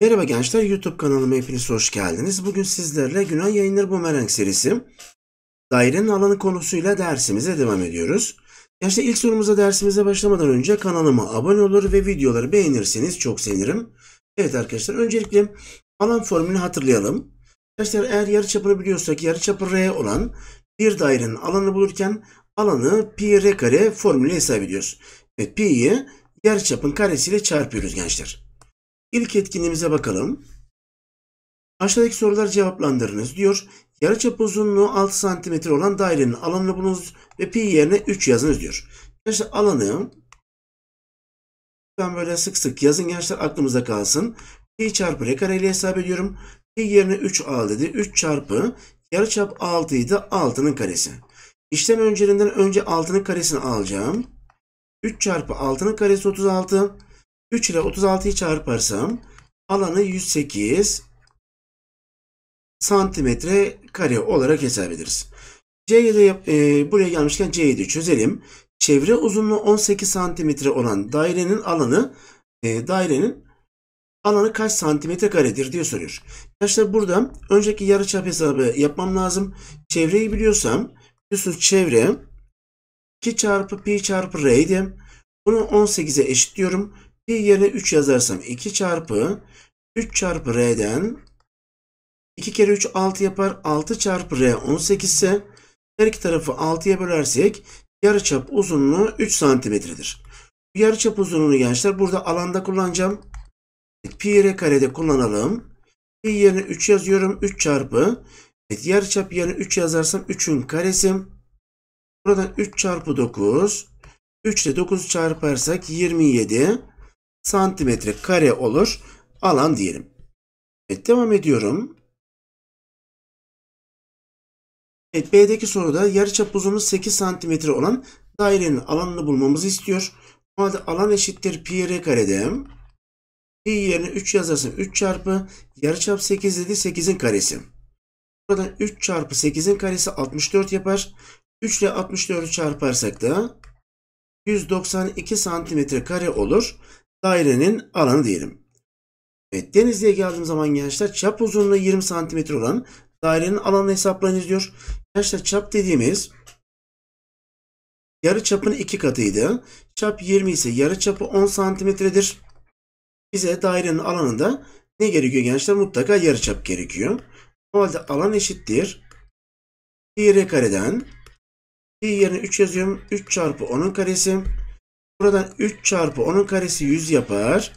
Merhaba gençler, YouTube kanalıma hepiniz hoş geldiniz. Bugün sizlerle Günan Yayınları Bumerang serisi dairenin alanı konusuyla dersimize devam ediyoruz. Gençler ilk sorumuza dersimize başlamadan önce kanalıma abone olur ve videoları beğenirseniz çok sevinirim. Evet arkadaşlar öncelikle alan formülünü hatırlayalım. Gençler eğer yarı çapını biliyorsak yarı çapı R olan bir dairenin alanı bulurken alanı pi r kare formülüyle hesap ediyoruz. Evet pi'yi yarıçapın karesiyle çarpıyoruz gençler. İlk etkinliğimize bakalım. Aşağıdaki sorular cevaplandırınız diyor. Yarıçap uzunluğu 6 cm olan dairenin alanını bulunuz ve pi yerine 3 yazınız diyor. Gençler alanı ben böyle sık sık yazın gençler aklımıza kalsın. Pi çarpı r kareyle hesap ediyorum. Pi yerine 3a dedi. 3 çarpı Yarı çap 6 idi. 6'nın karesi. İşlem öncelinden önce 6'nın karesini alacağım. 3 çarpı 6'nın karesi 36. 3 ile 36'yı çarparsam alanı 108 santimetre kare olarak hesap ederiz. C'yi de e, buraya gelmişken C'yi de çözelim. Çevre uzunluğu 18 santimetre olan dairenin alanı e, dairenin alanı kaç santimetre karedir diye soruyor. Arkadaşlar burada önceki yarıçap hesabı yapmam lazım. Çevreyi biliyorsam biliyorsunuz çevre 2 çarpı pi çarpı r r'ydi. Bunu 18'e eşitliyorum. Pi yerine 3 yazarsam 2 çarpı 3 çarpı r'den 2 kere 3 6 yapar. 6 çarpı r 18 ise her iki tarafı 6'ya bölersek yarıçap uzunluğu 3 santimetredir. Yarıçap uzunluğunu gençler burada alanda kullanacağım. Pi r karede kullanalım yerine 3 yazıyorum. 3 çarpı. Evet, yarı çap yerine 3 yazarsam 3'ün karesi. Buradan 3 çarpı 9. 3 ile 9 çarparsak 27 santimetre kare olur. Alan diyelim. Evet devam ediyorum. Evet B'deki soruda yarıçap uzunluğu 8 santimetre olan dairenin alanını bulmamızı istiyor. O halde alan eşittir pi r karede. P yerine 3 yazarsın. 3 çarpı yarıçap 8 dedi 8'in karesi. Buradan 3 çarpı 8'in karesi 64 yapar. 3 ile 64'ü çarparsak da 192 santimetre kare olur. Dairenin alanı diyelim. Evet, Denizli'ye geldiğim zaman gençler çap uzunluğu 20 santimetre olan dairenin alanı hesaplayınız diyor. Gençler çap dediğimiz yarı çapın 2 katıydı. Çap 20 ise yarı çapı 10 santimetredir. Bize dairenin alanında ne gerekiyor gençler? Mutlaka yarıçap gerekiyor. O halde alan eşittir. Pi r kareden pi yerine 3 yazıyorum. 3 çarpı 10'un karesi. Buradan 3 çarpı 10'un karesi 100 yapar.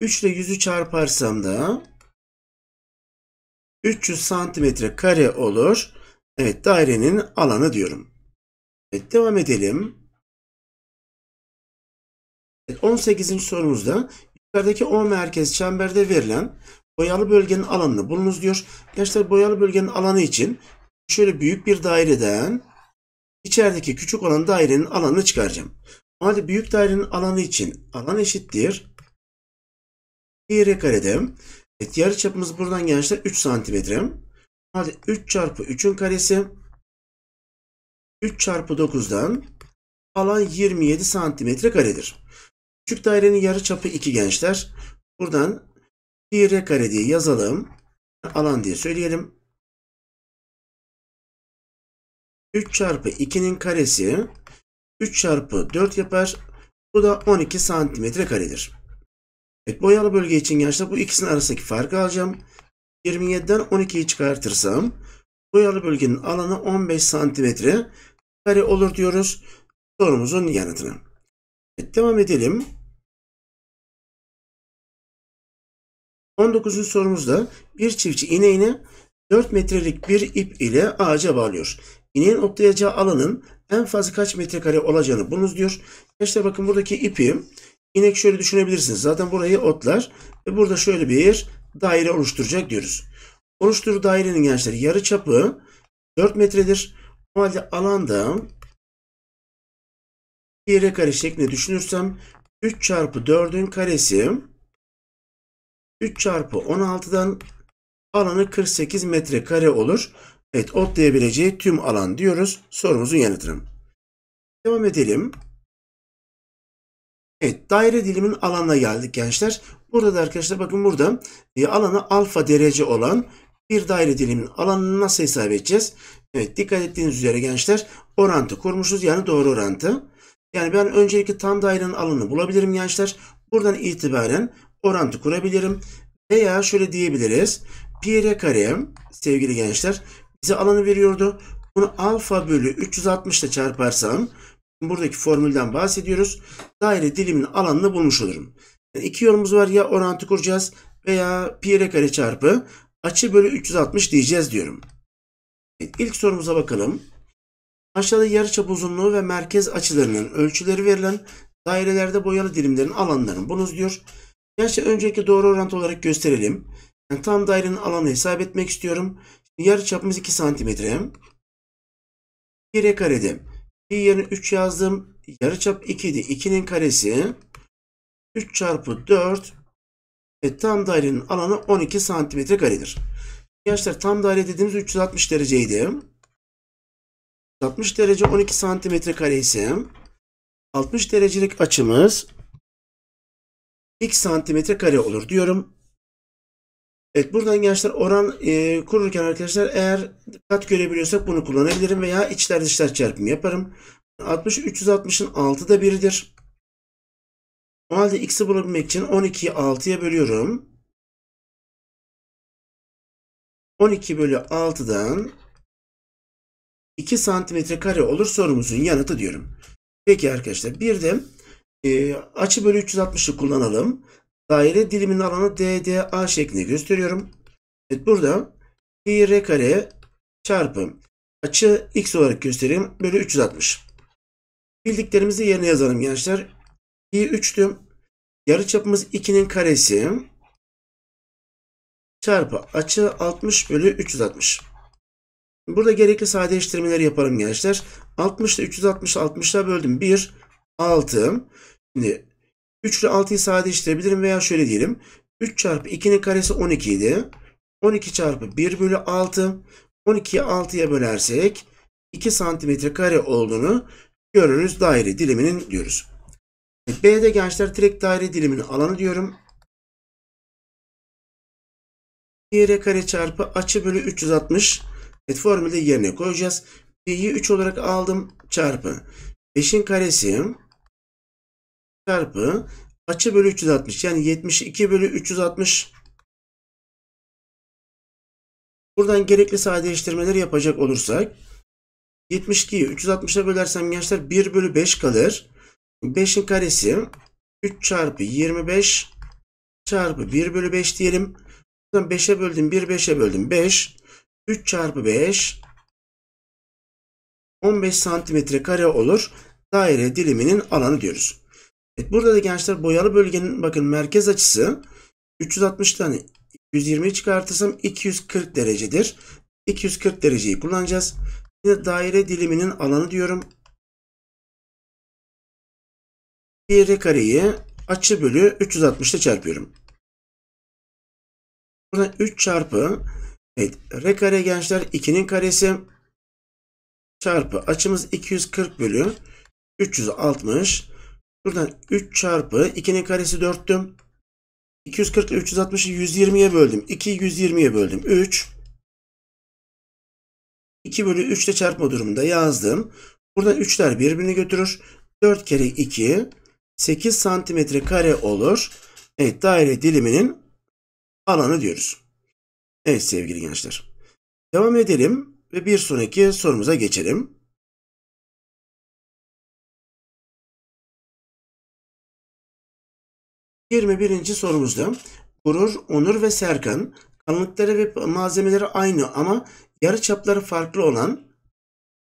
3 ile 100'ü çarparsam da 300 santimetre kare olur. Evet dairenin alanı diyorum. Evet devam edelim. 18. sorumuzda Yukarıdaki O merkez çemberde verilen boyalı bölgenin alanını bulunuz diyor. Gençler boyalı bölgenin alanı için şöyle büyük bir daireden içerideki küçük olan dairenin alanını çıkaracağım. Hadi büyük dairenin alanı için alan eşittir. Y karede. Evet yarı çapımız buradan gençler 3 santimetre. Hadi 3 çarpı 3'ün karesi 3 çarpı 9'dan alan 27 santimetre karedir. Küp dairenin yarı çapı 2 gençler. Buradan pi r kare diye yazalım. Alan diye söyleyelim. 3 çarpı 2'nin karesi 3 çarpı 4 yapar. Bu da 12 santimetre karedir. Evet boyalı bölge için gençler bu ikisinin arasındaki farkı alacağım. 27'den 12'yi çıkartırsam boyalı bölgenin alanı 15 santimetre kare olur diyoruz sorumuzun yanıtına. Evet, devam edelim. 19. sorumuzda bir çiftçi ineğini 4 metrelik bir ip ile ağaca bağlıyor. İneğin otlayacağı alanın en fazla kaç metrekare olacağını bulunuz diyor. Gençler bakın buradaki ipi inek şöyle düşünebilirsiniz. Zaten burayı otlar ve burada şöyle bir daire oluşturacak diyoruz. Oluşturduğu dairenin gençler yarı çapı 4 metredir. O halde alanda bir yere kare şeklinde düşünürsem 3 çarpı 4'ün karesi 3 çarpı 16'dan alanı 48 metrekare olur. Evet otlayabileceği tüm alan diyoruz. Sorumuzun yanıtına. Devam edelim. Evet daire dilimin alanına geldik gençler. Burada da arkadaşlar bakın burada e, alanı alfa derece olan bir daire diliminin alanını nasıl hesap edeceğiz? Evet dikkat ettiğiniz üzere gençler orantı kurmuşuz yani doğru orantı. Yani ben öncelikle tam dairenin alanını bulabilirim gençler. Buradan itibaren orantı kurabilirim. Veya şöyle diyebiliriz. Pi r kare sevgili gençler bize alanı veriyordu. Bunu alfa bölü 360 ile çarparsam buradaki formülden bahsediyoruz. Daire dilimin alanını bulmuş olurum. Yani iki yolumuz var ya orantı kuracağız veya pi r kare çarpı açı bölü 360 diyeceğiz diyorum. Evet, ilk sorumuza bakalım. Aşağıda yarıçap uzunluğu ve merkez açılarının ölçüleri verilen dairelerde boyalı dilimlerin alanlarını bulunuz diyor. Gerçi önceki doğru orantı olarak gösterelim. Yani tam dairenin alanı hesap etmek istiyorum. Şimdi yarı çapımız 2 santimetre. 1'e karede. Pi yerine 3 yazdım. Yarı çap 2 idi. 2'nin karesi 3 çarpı 4 ve tam dairenin alanı 12 santimetre karedir. Gençler tam daire dediğimiz 360 dereceydi. 60 derece 12 santimetre kare ise 60 derecelik açımız x santimetre kare olur diyorum. Evet buradan gençler oran e, kururken arkadaşlar eğer kat görebiliyorsak bunu kullanabilirim veya içler dışlar çarpımı yaparım. 60 360'ın 6'da 1'dir. O halde x'i bulabilmek için 12'yi 6'ya bölüyorum. 12 bölü 6'dan 2 santimetre kare olur sorumuzun yanıtı diyorum. Peki arkadaşlar bir de e, açı bölü 360'ı kullanalım. Daire diliminin alanı DDA şeklinde gösteriyorum. Evet burada pi r kare çarpı açı x olarak göstereyim. Bölü 360. Bildiklerimizi yerine yazalım gençler. Pi 3'tü. çapımız 2'nin karesi çarpı açı 60 bölü 360. Burada gerekli sadeleştirmeleri yaparım gençler. 60 ile 360 60'a böldüm. 1 6. Şimdi 3 ile 6'yı sadeleştirebilirim veya şöyle diyelim. 3 çarpı 2'nin karesi 12 idi. 12 çarpı 1 bölü 6. 12'yi 6'ya bölersek 2 santimetre kare olduğunu görürüz daire diliminin diyoruz. B'de gençler direkt daire diliminin alanı diyorum. Y kare çarpı açı bölü 360 evet, formülü yerine koyacağız. B'yi 3 olarak aldım çarpı 5'in karesi çarpı açı bölü 360 yani 72 bölü 360 buradan gerekli sadeleştirmeleri yapacak olursak 72'yi 360'a bölersem gençler 1 bölü 5 kalır. 5'in karesi 3 çarpı 25 çarpı 1 bölü 5 diyelim. Buradan 5'e böldüm 1 5'e böldüm 5 3 çarpı 5 15 santimetre kare olur. Daire diliminin alanı diyoruz. Evet, burada da gençler boyalı bölgenin bakın merkez açısı 360 tane 120 çıkartırsam 240 derecedir. 240 dereceyi kullanacağız. Yine daire diliminin alanı diyorum. Diğeri kareyi açı bölü 360 ile çarpıyorum. Burada 3 çarpı evet, r kare gençler 2'nin karesi çarpı açımız 240 bölü 360 Buradan 3 çarpı 2'nin karesi 4'tüm. 240 ile 360'ı 120'ye böldüm. 2'yi 120'ye böldüm. 3. 2 bölü 3 ile çarpma durumunda yazdım. Buradan 3'ler birbirini götürür. 4 kere 2 8 santimetre kare olur. Evet daire diliminin alanı diyoruz. Evet sevgili gençler. Devam edelim ve bir sonraki sorumuza geçelim. 21. sorumuzda Gurur, Onur ve Serkan kanıtları ve malzemeleri aynı ama yarı çapları farklı olan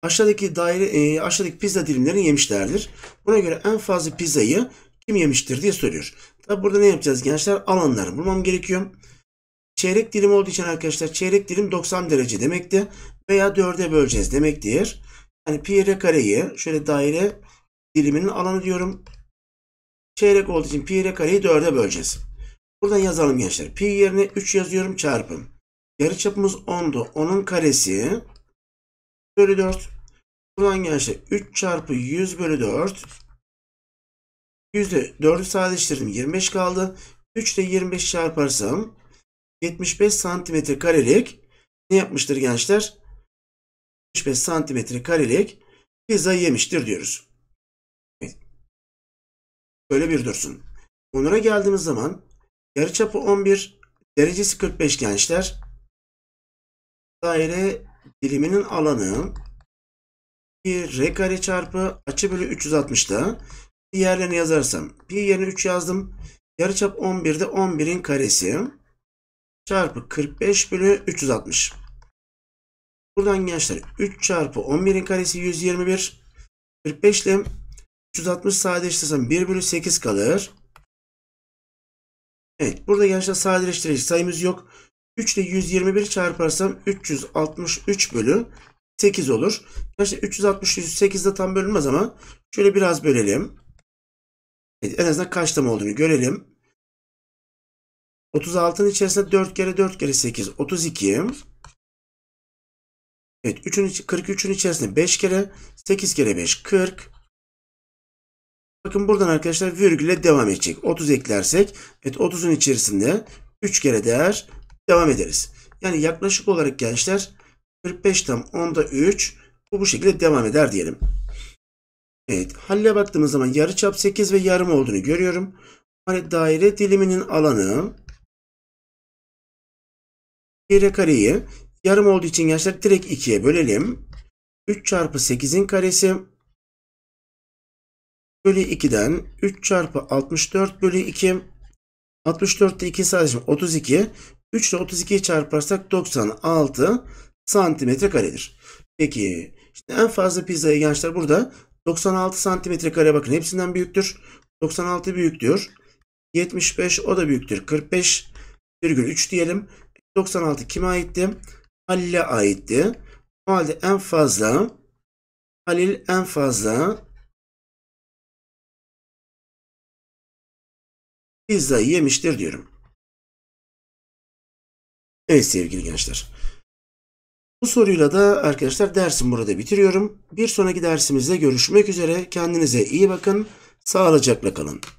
aşağıdaki daire e, aşağıdaki pizza dilimlerini yemişlerdir. Buna göre en fazla pizzayı kim yemiştir diye soruyor. Tabi burada ne yapacağız gençler? Alanları bulmam gerekiyor. Çeyrek dilim olduğu için arkadaşlar çeyrek dilim 90 derece demekti. Veya 4'e böleceğiz demektir. Yani pi r kareyi şöyle daire diliminin alanı diyorum. Çeyrek olduğu için pi r kareyi 4'e böleceğiz. Buradan yazalım gençler. Pi yerine 3 yazıyorum çarpım. Yarıçapımız 10'du. 10'un karesi bölü 4. Buradan gençler 3 çarpı 100 bölü 4. 100'de 4'ü sadeleştirdim. 25 kaldı. 3 ile 25 çarparsam 75 santimetre karelik ne yapmıştır gençler? 75 santimetre karelik pizza yemiştir diyoruz böyle bir dursun. Onlara geldiğimiz zaman yarıçapı 11, derecesi 45 gençler. Daire diliminin alanı 1 r kare çarpı açı bölü 360'da pi yerlerini yazarsam pi yerine 3 yazdım. Yarıçap 11'de 11'in karesi çarpı 45 bölü 360. Buradan gençler 3 çarpı 11'in karesi 121. 45 ile 360 sadeleştirirsem 1 bölü 8 kalır. Evet burada gençler sadeleştirici sayımız yok. 3 ile 121 çarparsam 363 bölü 8 olur. Gençler 360 108 tam bölünmez ama şöyle biraz bölelim. Evet, en azından kaçtım olduğunu görelim. 36'ın içerisinde 4 kere 4 kere 8 32. Evet 43'ün içerisinde 5 kere 8 kere 5 40. Bakın buradan arkadaşlar virgüle devam edecek. 30 eklersek evet 30'un içerisinde 3 kere değer devam ederiz. Yani yaklaşık olarak gençler 45 tam 10'da 3 bu bu şekilde devam eder diyelim. Evet halle baktığımız zaman yarı çap 8 ve yarım olduğunu görüyorum. Hani daire diliminin alanı kare kareyi yarım olduğu için gençler direkt 2'ye bölelim. 3 çarpı 8'in karesi bölü 2'den 3 çarpı 64 bölü 2. 64'te 2 sadece 32. 3 ile 32'yi çarparsak 96 santimetre karedir. Peki işte en fazla pizzayı gençler burada 96 santimetre kare bakın hepsinden büyüktür. 96 büyüktür. 75 o da büyüktür. 45 virgül 3 diyelim. 96 kime aitti? Halil'e aitti. O halde en fazla Halil en fazla pizzayı yemiştir diyorum. Evet sevgili gençler. Bu soruyla da arkadaşlar dersim burada bitiriyorum. Bir sonraki dersimizde görüşmek üzere. Kendinize iyi bakın. Sağlıcakla kalın.